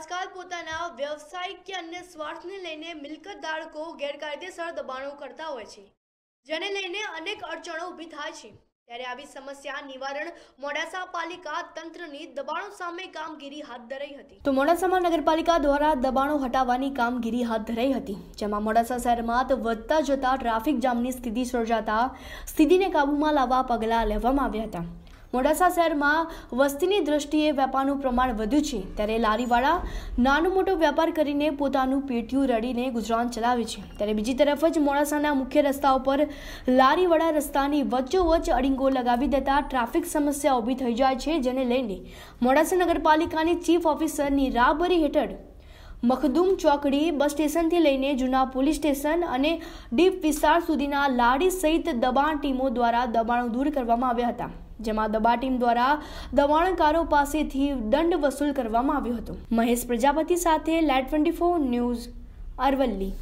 આજકાલ પોતાના વ્યવસાયિક કે અન્ય સ્વાર્થને લઈને મિલકત ધારકો ગેરકાયદેસર દબાણો કરતા હોય છે જેને લઈને અનેક અડચણો ઊભી થાય છે ત્યારે આવી સમસ્યા નિવારણ મોડાસા પાલિકા તંત્રની દબાણો સામે કામગીરી હાથ ધરાઈ હતી તો મોડાસામાં નગરપાલિકા દ્વારા દબાણો હટાવવાની કામગીરી હાથ ધરાઈ હતી જેમાં મોડાસા શહેરમાં વધતા જતા ટ્રાફિક જામની સ્થિતિ સર્જાતા સ્થિતિને કાબૂમાં લાવવા પગલાં લેવામાં આવ્યા હતા મોડાસા શહેરમાં વસ્તીની દ્રષ્ટિએ વેપારનું પ્રમાણ વધ્યું છે ત્યારે લારીવાળા નાનો મોટો વેપાર કરીને પોતાનું પેટીયું રડીને ગુજરાન ચલાવે છે ત્યારે બીજી તરફ જ મોડાસાના મુખ્ય રસ્તા ઉપર લારીવાળા રસ્તાની વચ્ચોવચ્ચ અડીંગો લગાવી દેતા ટ્રાફિક સમસ્યા ઊભી થઈ જાય છે જેને લઈને મોડાસા નગરપાલિકાની ચીફ ઓફિસરની રાહબરી હેઠળ મખદુમ ચોકડી બસ સ્ટેશનથી લઈને જૂના પોલીસ સ્ટેશન અને ડીપ વિસ્તાર સુધીના લાડી સહિત દબાણ ટીમો દ્વારા દબાણો દૂર કરવામાં આવ્યા હતા જેમાં દબા ટીમ દ્વારા દબાણકારો પાસેથી દંડ વસૂલ કરવામાં આવ્યો હતો મહેશ પ્રજાપતિ સાથે let twenty four news Aravalli